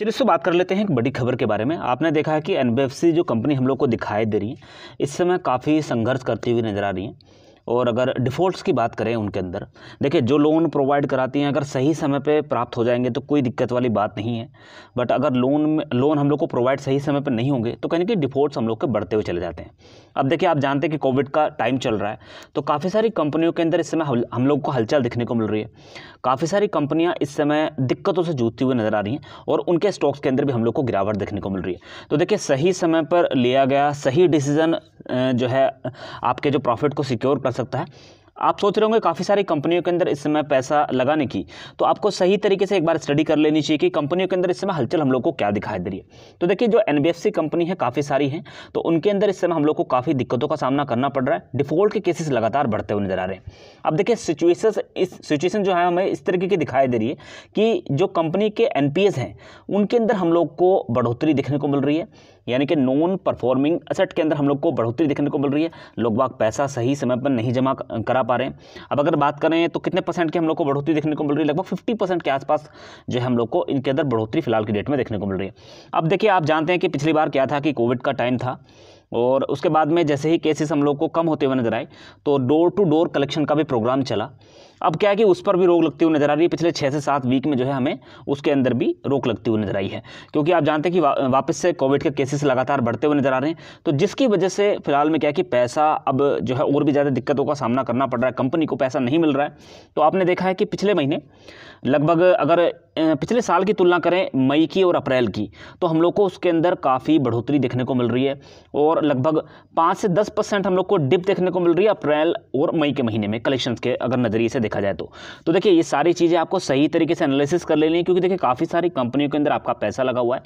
चलिए इससे बात कर लेते हैं एक बड़ी खबर के बारे में आपने देखा है कि एन जो कंपनी हम लोग को दिखाई दे रही है इस समय काफ़ी संघर्ष करती हुई नज़र आ रही है और अगर डिफ़ॉल्ट्स की बात करें उनके अंदर देखिए जो लोन प्रोवाइड कराती हैं अगर सही समय पे प्राप्त हो जाएंगे तो कोई दिक्कत वाली बात नहीं है बट अगर लोन में लोन हम लोग को प्रोवाइड सही समय पर नहीं होंगे तो कहीं ना कहीं डिफ़ॉल्ट्स हम लोग के बढ़ते हुए चले जाते हैं अब देखिए आप जानते हैं कि कोविड का टाइम चल रहा है तो काफ़ी सारी कंपनियों के अंदर इस समय हम लोग को हलचल दिखने को मिल रही है काफ़ी सारी कंपनियाँ इस समय दिक्कतों से जूझती हुई नज़र आ रही हैं और उनके स्टॉक्स के अंदर भी हम लोग को गिरावट देखने को मिल रही है तो देखिए सही समय पर लिया गया सही डिसीज़न जो है आपके जो प्रॉफिट को सिक्योर कर सकता है आप सोच रहे होंगे काफ़ी सारी कंपनियों के अंदर इस समय पैसा लगाने की तो आपको सही तरीके से एक बार स्टडी कर लेनी चाहिए कि कंपनियों के अंदर इस समय हलचल हम लोग को क्या दिखाई दे रही है तो देखिए जो एन कंपनी है काफ़ी सारी हैं तो उनके अंदर इस समय हम लोग को काफ़ी दिक्कतों का सामना करना पड़ रहा है डिफॉल्ट के केसेस लगातार बढ़ते हुए नजर आ रहे हैं अब देखिए सिचुएशन इस सिचुएशन जो है हमें इस तरीके की दिखाई दे रही है कि जो कंपनी के एन हैं उनके अंदर हम लोग को बढ़ोतरी देखने को मिल रही है यानी कि नॉन परफॉर्मिंग असेट के अंदर हम लोग को बढ़ोतरी देखने को मिल रही है लोग बाग पैसा सही समय पर नहीं जमा करा पा रहे हैं अब अगर बात करें तो कितने परसेंट की हम लोग को बढ़ोतरी देखने को मिल रही है लगभग फिफ्टी परसेंट के आसपास जो हम लोग को इनके अंदर बढ़ोतरी फिलहाल की डेट में देखने को मिल रही है अब देखिए आप जानते हैं कि पिछली बार क्या था कि कोविड का टाइम था और उसके बाद में जैसे ही केसेस हम लोग को कम होते हुए नजर आए तो डोर टू डोर कलेक्शन का भी प्रोग्राम चला अब क्या है कि उस पर भी रोक लगती हुई नजर आ रही है पिछले छः से सात वीक में जो है हमें उसके अंदर भी रोक लगती हुई नजर आई है क्योंकि आप जानते हैं कि वा, वापस से कोविड के केसेस लगातार बढ़ते हुए नजर आ रहे हैं तो जिसकी वजह से फिलहाल में क्या है कि पैसा अब जो है और भी ज़्यादा दिक्कतों का सामना करना पड़ रहा है कंपनी को पैसा नहीं मिल रहा है तो आपने देखा है कि पिछले महीने लगभग अगर पिछले साल की तुलना करें मई की और अप्रैल की तो हम लोग को उसके अंदर काफ़ी बढ़ोतरी देखने को मिल रही है और लगभग पाँच से दस परसेंट हम लोग को डिप देखने को मिल रही है अप्रैल और मई के महीने में कलेक्शन के अगर नज़रिए से देखा जाए तो तो देखिए ये सारी चीज़ें आपको सही तरीके से एनालिसिस कर लेनी है क्योंकि देखिए काफ़ी सारी कंपनियों के अंदर आपका पैसा लगा हुआ है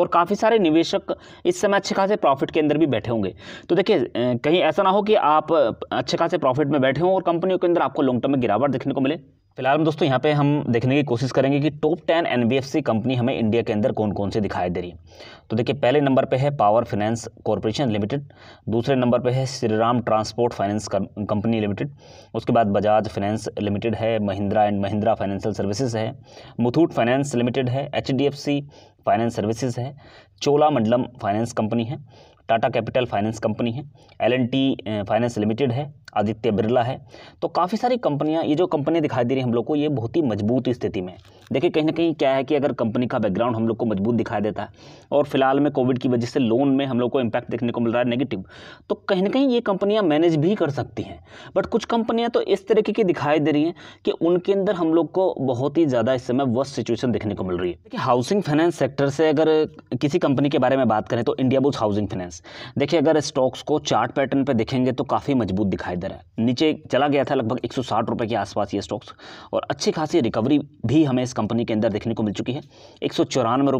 और काफ़ी सारे निवेशक इस समय अच्छे खासे प्रॉफिट के अंदर भी बैठे होंगे तो देखिए कहीं ऐसा ना हो कि आप अच्छे खासे प्रॉफिट में बैठे हों और कंपनियों के अंदर आपको लॉन्ग टर्म में गिरावट देखने को मिले फिलहाल दोस्तों यहाँ पे हम देखने की कोशिश करेंगे कि टॉप टेन एनबीएफसी कंपनी हमें इंडिया के अंदर कौन कौन से दिखाई दे रही है तो देखिए पहले नंबर पे है पावर फाइनेंस कॉरपोरेशन लिमिटेड दूसरे नंबर पे है Shriram transport finance company limited उसके बाद बजाज फाइनेंस लिमिटेड है Mahindra and Mahindra financial services है मुथूट फाइनेंस लिमिटेड है एच फाइनेंस सर्विसेज है चोला मंडलम फाइनेंस कंपनी है टाटा कैपिटल फाइनेंस कंपनी है एल फाइनेंस लिमिटेड है आदित्य बिरला है तो काफ़ी सारी कंपनियां ये जो कंपनियां दिखाई दे रही हैं हम लोग को ये बहुत ही मजबूत स्थिति में देखिए कहीं ना कहीं क्या है कि अगर कंपनी का बैकग्राउंड हम लोग को मजबूत दिखाई देता है और फिलहाल में कोविड की वजह से लोन में हम लोग को इम्पैक्ट देखने को मिल रहा है नेगेटिव तो कहीं ना कहीं ये कंपनियाँ मैनेज भी कर सकती हैं बट कुछ कंपनियाँ तो इस तरीके की दिखाई दे रही हैं कि उनके अंदर हम लोग को बहुत ही ज़्यादा इस समय वर्स्ट सिचुएशन देखने को मिल रही है देखिए हाउसिंग फाइनेंस सेक्टर से अगर किसी कंपनी के बारे में बात करें तो इंडिया बुल्स हाउसिंग फाइनेंस देखिए अगर स्टॉक्स को चार्ट पैटर्न पर देखेंगे तो काफ़ी मजबूत दिखाई दे है नीचे चला गया था लगभग एक सौ के आसपास ये स्टॉक्स और अच्छी खासी रिकवरी भी हमें इस कंपनी के अंदर देखने को मिल चुकी है एक सौ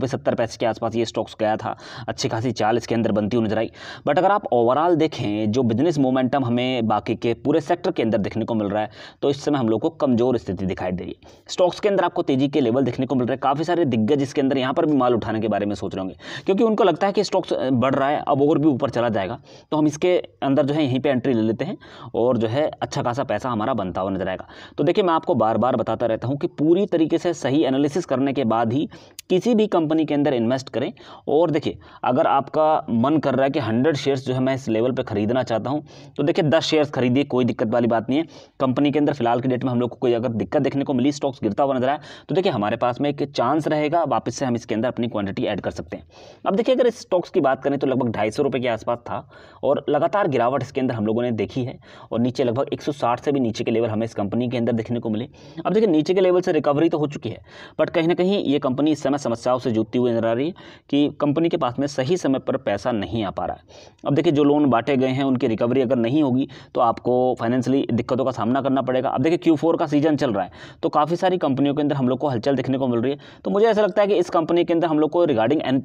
सत्तर पैसे के आसपास ये स्टॉक्स गया था अच्छी खासी चाल इसके अंदर बनती हुई नजर आई बट अगर आप ओवरऑल देखें जो बिजनेस मोमेंटम हमें बाकी के पूरे सेक्टर के अंदर देखने को मिल रहा है तो इस समय हम लोग को कमजोर स्थिति दिखाई दे रही है स्टॉक्स के अंदर आपको तेजी के लेवल देखने को मिल रहे हैं काफ़ी सारे दिग्गज इसके अंदर यहाँ पर भी माल उठाने के बारे में सोच रहे होंगे क्योंकि उनको लगता है कि स्टॉक्स बढ़ रहा है अब और भी ऊपर चला जाएगा तो हम इसके अंदर जो है यहीं पर एंट्री ले लेते हैं और जो है अच्छा खासा पैसा हमारा बनता हुआ नजर आएगा तो देखिए मैं आपको बार बार बताता रहता हूँ कि पूरी तरीके से सही एनालिसिस करने के बाद ही किसी भी कंपनी के अंदर इन्वेस्ट करें और देखिए अगर आपका मन कर रहा है कि हंड्रेड शेयर्स जो है मैं इस लेवल पर ख़रीदना चाहता हूँ तो देखिए दस शेयर्स खरीदिए कोई दिक्कत वाली बात नहीं है कंपनी के अंदर फिलहाल की डेट में हम लोग को कोई अगर दिक्कत देखने को मिली स्टॉक्स गिरता हुआ नजर आया तो देखिए हमारे पास में एक चांस रहेगा वापस से हम इसके अंदर अपनी क्वांटिटी ऐड कर सकते हैं अब देखिए अगर इस स्टॉक्स की बात करें तो लगभग ढाई सौ के आसपास था और लगातार गिरावट इसके अंदर हम लोगों ने देखी है और नीचे लगभग 160 से भी नीचे के लेवल हमें इस कंपनी के अंदर देखने को मिले अब देखिए नीचे के लेवल से रिकवरी तो हो चुकी है बट कहीं ना कहीं ये कंपनी इस समय समस्याओं से जूझती हुई नजर आ रही है कि कंपनी के पास में सही समय पर पैसा नहीं आ पा रहा है अब देखिए जो लोन बांटे गए हैं उनकी रिकवरी अगर नहीं होगी तो आपको फाइनेंशियली दिक्कतों का सामना करना पड़ेगा अब देखिए क्यू का सीजन चल रहा है तो काफ़ी सारी कंपनियों के अंदर हम लोग को हलचल देखने को मिल रही है तो मुझे ऐसा लगता है कि इस कंपनी के अंदर हम लोग को रिगार्डिंग एन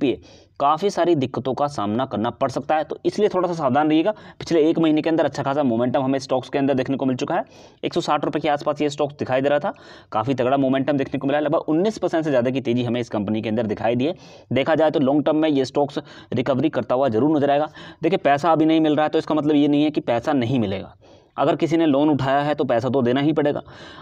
काफ़ी सारी दिक्कतों का सामना करना पड़ सकता है तो इसलिए थोड़ा सा सावधान रहिएगा पिछले एक महीने के अंदर अच्छा खासा मोमेंटम हमें स्टॉक्स के अंदर देखने को मिल चुका है एक रुपए के आसपास ये स्टॉक्स दिखाई दे रहा था काफ़ी तगड़ा मोमेंटम देखने को मिला लगभग उन्नीस से ज़्यादा की तेजी हमें इस कंपनी के अंदर दिखाई दिए देखा जाए तो लॉन्ग टर्म में ये स्टॉक्स रिकवरी करता हुआ जरूर नजर आएगा देखिए पैसा अभी नहीं मिल रहा है तो इसका मतलब ये नहीं है कि पैसा नहीं मिलेगा अगर किसी ने लोन उठाया है तो पैसा तो देना ही पड़ेगा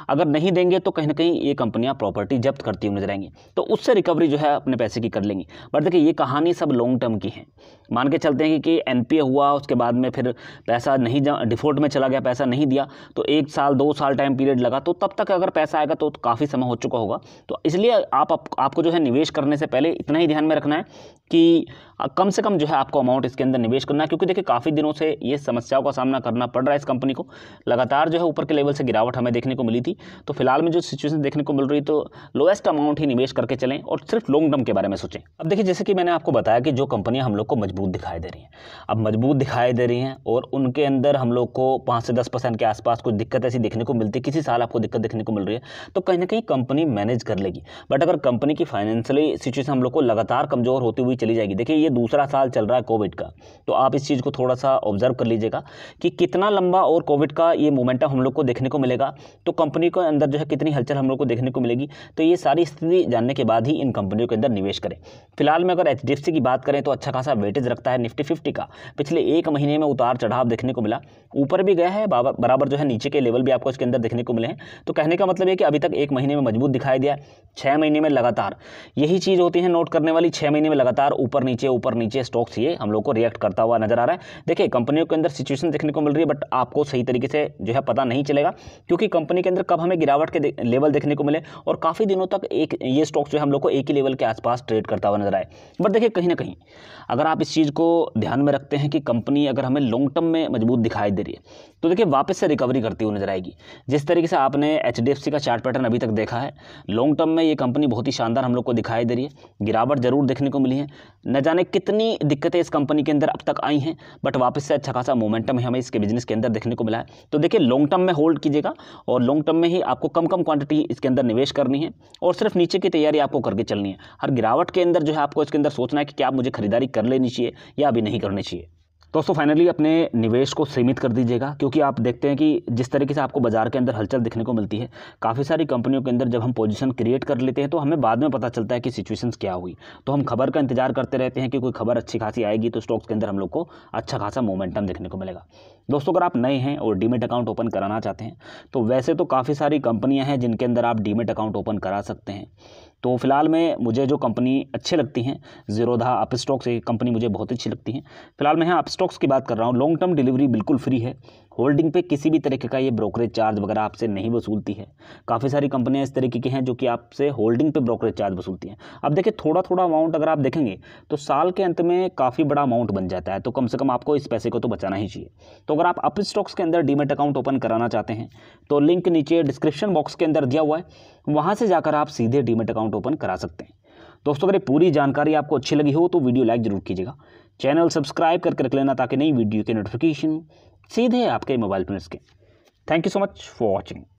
अगर नहीं देंगे तो कहीं ना कहीं ये कंपनियां प्रॉपर्टी जब्त करती हुई नजर आएंगी तो उससे रिकवरी जो है अपने पैसे की कर लेंगी बट देखिए ये कहानी सब लॉन्ग टर्म की है मान के चलते हैं कि एन हुआ उसके बाद में फिर पैसा नहीं डिफॉल्ट में चला गया पैसा नहीं दिया तो एक साल दो साल टाइम पीरियड लगा तो तब तक अगर पैसा आएगा तो काफ़ी समय हो चुका होगा तो इसलिए आप, आप आपको जो है निवेश करने से पहले इतना ही ध्यान में रखना है कि कम से कम जो है आपको अमाउंट इसके अंदर निवेश करना है क्योंकि देखिए काफ़ी दिनों से ये समस्याओं का सामना करना पड़ रहा है इस कंपनी को लगातार जो है ऊपर के लेवल से गिरावट हमें देखने को मिली थी तो फिलहाल में जो सिचुएशन देखने को मिल रही तो लोएस्ट अमाउंट ही निवेश करके चलें और सिर्फ लॉन्ग टर्म के बारे में सोचें अब देखिए जैसे कि मैंने आपको बताया कि जो कंपनियाँ हम लोग को मजबूत दिखाई दे रही हैं अब मजबूत दिखाई दे रही हैं और उनके अंदर हम लोग को पाँच से दस परसेंट के आसपास कुछ दिक्कत ऐसी देखने को मिलती किसी साल आपको दिक्कत देखने को मिल रही है तो कहीं ना कहीं कंपनी मैनेज कर लेगी बट अगर कंपनी की फाइनेंशियली सिचुएशन हम लोग को लगातार कमज़ोर होती हुई चली जाएगी देखिए ये दूसरा साल चल रहा है कोविड का तो आप इस चीज़ को थोड़ा सा ऑब्जर्व कर लीजिएगा कि कितना लंबा और कोविड का ये मोमेंटम हम लोग को देखने को मिलेगा तो कंपनी के अंदर जो है कितनी हलचल हम लोग को देखने को मिलेगी तो ये सारी स्थिति जानने के बाद ही इन कंपनियों के अंदर निवेश करें फिलहाल में अगर एच की बात करें तो अच्छा खासा वेटेज रखता है निफ्टी फिफ्टी का पिछले एक महीने में उतार चढ़ाव देखने को मिला ऊपर भी गया है बराबर जो है नीचे के लेवल भी आपको इसके अंदर देखने को मिले हैं तो कहने का मतलब है कि अभी तक एक महीने में मजबूत दिखाई दिया छः महीने में लगातार यही चीज़ होती है नोट करने वाली छः महीने में लगातार ऊपर नीचे ऊपर नीचे स्टॉक्स ये हम लोग को रिएक्ट करता हुआ नजर आ रहा है देखिए कंपनियों के अंदर सिचुएशन देखने को मिल रही है बट आपको सही तरीके से जो है पता नहीं चलेगा क्योंकि कंपनी के अंदर कब हमें गिरावट के लेवल देखने को मिले और काफ़ी दिनों तक एक ये स्टॉक्स जो है हम लोग को एक ही लेवल के आसपास ट्रेड करता हुआ नजर आए बट देखिए कहीं ना कहीं अगर आप इस चीज़ को ध्यान में रखते हैं कि कंपनी अगर हमें लॉन्ग टर्म में मजबूत दिखाई दे रही है तो देखिए वापस से रिकवरी करती हुई नजर आएगी जिस तरीके से आपने एच का चार्ट पैटर्न अभी तक देखा है लॉन्ग टर्म में ये कंपनी बहुत ही शानदार हम लोग को दिखाई दे रही है गिरावट जरूर देखने को मिली है न जाने जाने कितनी दिक्कतें इस कंपनी के अंदर अब तक आई हैं बट वापस से अच्छा खासा मोमेंटम हमें इसके बिजनेस के अंदर देखने को मिला है तो देखिए लॉन्ग टर्म में होल्ड कीजिएगा और लॉन्ग टर्म में ही आपको कम कम क्वांटिटी इसके अंदर निवेश करनी है और सिर्फ नीचे की तैयारी आपको करके चलनी है हर गिरावट के अंदर जो है आपको इसके अंदर सोचना है कि क्या मुझे खरीदारी कर लेनी चाहिए या अभी नहीं करनी चाहिए दोस्तों फाइनली अपने निवेश को सीमित कर दीजिएगा क्योंकि आप देखते हैं कि जिस तरीके से आपको बाजार के अंदर हलचल दिखने को मिलती है काफ़ी सारी कंपनियों के अंदर जब हम पोजीशन क्रिएट कर लेते हैं तो हमें बाद में पता चलता है कि सिचुएशंस क्या हुई तो हम खबर का इंतजार करते रहते हैं कि कोई खबर अच्छी खासी आएगी तो स्टॉक्स के अंदर हम लोग को अच्छा खासा मोमेंटम देखने को मिलेगा दोस्तों अगर आप नए हैं और डीमेट अकाउंट ओपन कराना चाहते हैं तो वैसे तो काफ़ी सारी कंपनियाँ हैं जिनके अंदर आप डीमेट अकाउंट ओपन करा सकते हैं तो फिलहाल मैं मुझे जो कंपनी अच्छी लगती हैं जीरोधा आप स्टॉक्स ये कंपनी मुझे बहुत अच्छी लगती हैं फिलहाल मैं यहाँ आप स्टॉक्स की बात कर रहा हूँ लॉन्ग टर्म डिलीवरी बिल्कुल फ्री है होल्डिंग पे किसी भी तरीके का ये ब्रोकरेज चार्ज वगैरह आपसे नहीं वसूलती है काफ़ी सारी कंपनियां इस तरीके की हैं जो कि आपसे होल्डिंग पे ब्रोकरेज चार्ज वसूलती हैं अब देखिए थोड़ा थोड़ा अमाउंट अगर आप देखेंगे तो साल के अंत में काफ़ी बड़ा अमाउंट बन जाता है तो कम से कम आपको इस पैसे को तो बचाना ही चाहिए तो अगर आप अप स्टॉक्स के अंदर डीमेट अकाउंट ओपन कराना चाहते हैं तो लिंक नीचे डिस्क्रिप्शन बॉक्स के अंदर दिया हुआ है वहाँ से जाकर आप सीधे डीमेट अकाउंट ओपन करा सकते हैं दोस्तों अगर ये पूरी जानकारी आपको अच्छी लगी हो तो वीडियो लाइक जरूर कीजिएगा चैनल सब्सक्राइब करके रख लेना ताकि नई वीडियो के नोटिफिकेशन सीधे आपके मोबाइल पर सके thank you so much for watching